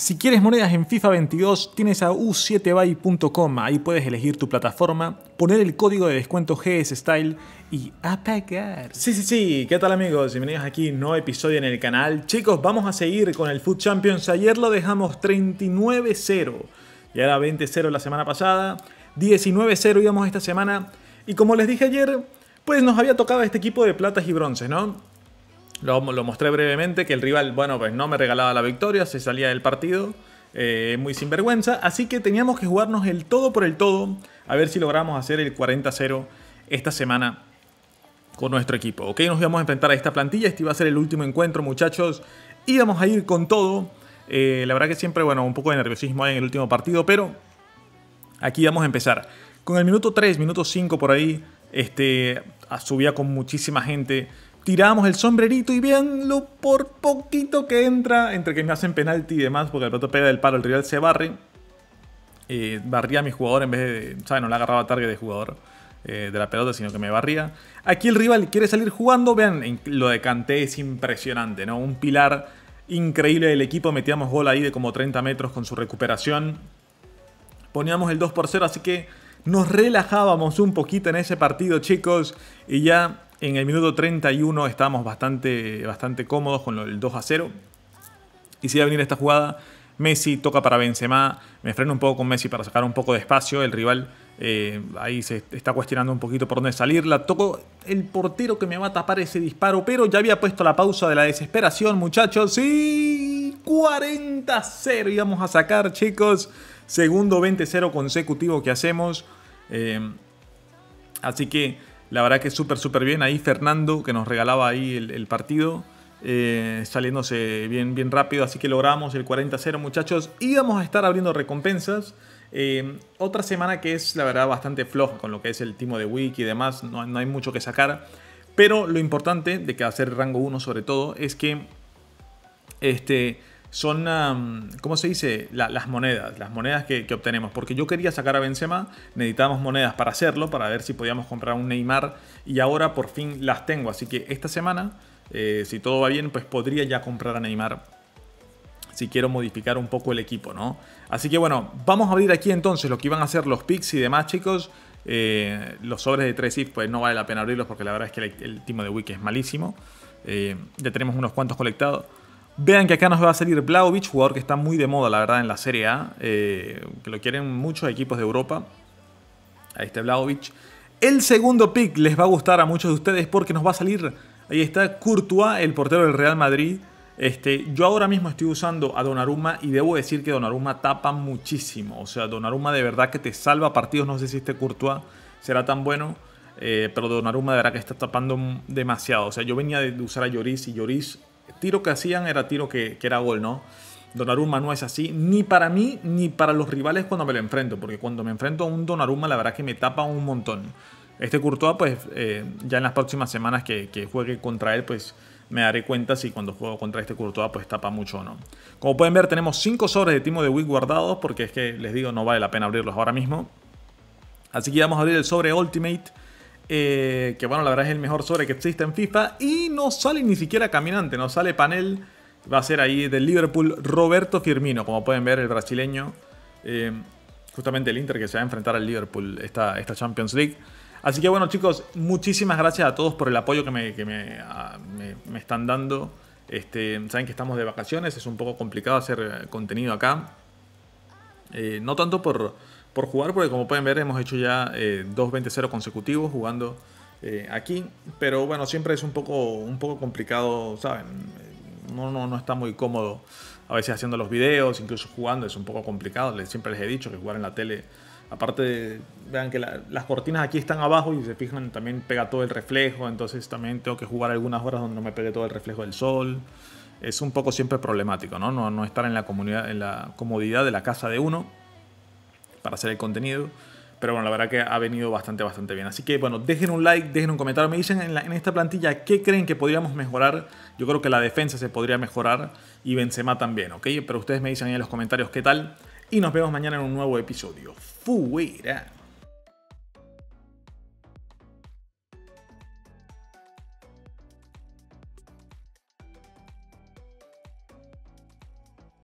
Si quieres monedas en FIFA 22, tienes a u7buy.com, ahí puedes elegir tu plataforma, poner el código de descuento GS Style y a Sí, sí, sí, ¿qué tal amigos? Bienvenidos aquí, a nuevo episodio en el canal. Chicos, vamos a seguir con el Food Champions. Ayer lo dejamos 39-0 Ya era 20-0 la semana pasada, 19-0 íbamos esta semana y como les dije ayer, pues nos había tocado este equipo de platas y bronce, ¿no? Lo, mostré brevemente, que el rival, bueno, pues no me regalaba la victoria, se salía del partido, eh, muy sinvergüenza. Así que teníamos que jugarnos el todo por el todo, a ver si logramos hacer el 40-0 esta semana con nuestro equipo. Ok, nos íbamos a enfrentar a esta plantilla, este iba a ser el último encuentro, muchachos. Íbamos a ir con todo. Eh, la verdad que siempre, bueno, un poco de nerviosismo hay en el último partido, pero aquí vamos a empezar. Con el minuto 3, minuto 5 por ahí, este, ah, subía con muchísima gente tiramos el sombrerito y bien lo por poquito que entra, entre que me hacen penalti y demás, porque el pronto pega del paro, el rival se barre. Eh, barría a mi jugador en vez de. ¿Sabes? No le agarraba target de jugador eh, de la pelota, sino que me barría. Aquí el rival quiere salir jugando. Vean, lo de Canté es impresionante, ¿no? Un pilar increíble del equipo. Metíamos gol ahí de como 30 metros con su recuperación. Poníamos el 2 por 0, así que nos relajábamos un poquito en ese partido, chicos. Y ya en el minuto 31 estábamos bastante, bastante cómodos con el 2 a 0. Y si va a venir esta jugada, Messi toca para Benzema, me freno un poco con Messi para sacar un poco de espacio, el rival eh, ahí se está cuestionando un poquito por dónde salirla. toco el portero que me va a tapar ese disparo, pero ya había puesto la pausa de la desesperación, muchachos, Y 40-0 a íbamos a sacar, chicos, segundo 20-0 consecutivo que hacemos, eh, así que la verdad que súper, súper bien. Ahí Fernando, que nos regalaba ahí el, partido, eh, saliéndose bien, bien rápido. Así que logramos el 40-0, muchachos. íbamos a estar abriendo recompensas. Eh, otra semana que es, la verdad, bastante floja con lo que es el timo de wiki y demás. No, hay mucho que sacar. Pero lo importante de que hacer rango 1 sobre todo es que este, son, ¿cómo se dice? las monedas, las monedas que, obtenemos. Porque yo quería sacar a Benzema, necesitábamos monedas para hacerlo, para ver si podíamos comprar un Neymar y ahora por fin las tengo. Así que esta semana, eh, si todo va bien, pues podría ya comprar a Neymar si quiero modificar un poco el equipo, ¿no? Así que bueno, vamos a abrir aquí entonces lo que iban a hacer los picks y demás, chicos. Eh, los sobres de 3 if, pues no vale la pena abrirlos porque la verdad es que el, timo de wiki es malísimo. Eh, ya tenemos unos cuantos colectados. Vean que acá nos va a salir Blaovic, jugador que está muy de moda, la verdad, en la Serie A, eh, que lo quieren muchos equipos de Europa. Ahí está Blaovic. El segundo pick les va a gustar a muchos de ustedes porque nos va a salir, ahí está Courtois, el portero del Real Madrid. Este, yo ahora mismo estoy usando a Donnarumma y debo decir que Donnarumma tapa muchísimo. O sea, Donnarumma de verdad que te salva partidos. No sé si este Courtois será tan bueno, eh, pero Donnarumma de verdad que está tapando demasiado. O sea, yo venía de usar a Lloris y Lloris tiro que hacían era tiro que, era gol, ¿no? Donnarumma no es así, ni para mí ni para los rivales cuando me lo enfrento, porque cuando me enfrento a un Donnarumma la verdad es que me tapa un montón. Este Courtois, pues eh, ya en las próximas semanas que, juegue contra él, pues me daré cuenta si cuando juego contra este Courtois, pues tapa mucho o no. Como pueden ver, tenemos 5 sobres de Timo de Wick guardados, porque es que les digo, no vale la pena abrirlos ahora mismo. Así que vamos a abrir el sobre Ultimate eh, que bueno, la verdad es el mejor sobre que existe en FIFA. Y no sale ni siquiera caminante, no sale panel. Va a ser ahí del Liverpool Roberto Firmino, como pueden ver el brasileño. Eh, justamente el Inter que se va a enfrentar al Liverpool esta, esta Champions League. Así que bueno chicos, muchísimas gracias a todos por el apoyo que me, están dando. Este, saben que estamos de vacaciones, es un poco complicado hacer eh, contenido acá. no tanto por, por jugar, porque como pueden ver hemos hecho ya eh, dos 20-0 consecutivos jugando eh, aquí, pero bueno, siempre es un poco, un poco complicado, ¿saben? No, no, no está muy cómodo a veces haciendo los videos, incluso jugando, es un poco complicado, siempre les he dicho que jugar en la tele... Aparte, vean que las cortinas aquí están abajo y se fijan también pega todo el reflejo, entonces también tengo que jugar algunas horas donde no me pegue todo el reflejo del sol. Es un poco siempre problemático, ¿no? No, no estar en la, comunidad, en la comodidad de la casa de uno para hacer el contenido. Pero bueno, la verdad que ha venido bastante, bastante bien. Así que bueno, dejen un like, dejen un comentario. Me dicen en, esta plantilla qué creen que podríamos mejorar. Yo creo que la defensa se podría mejorar y Benzema también, ¿ok? Pero ustedes me dicen ahí en los comentarios qué tal. Y nos vemos mañana en un nuevo episodio. Fuera.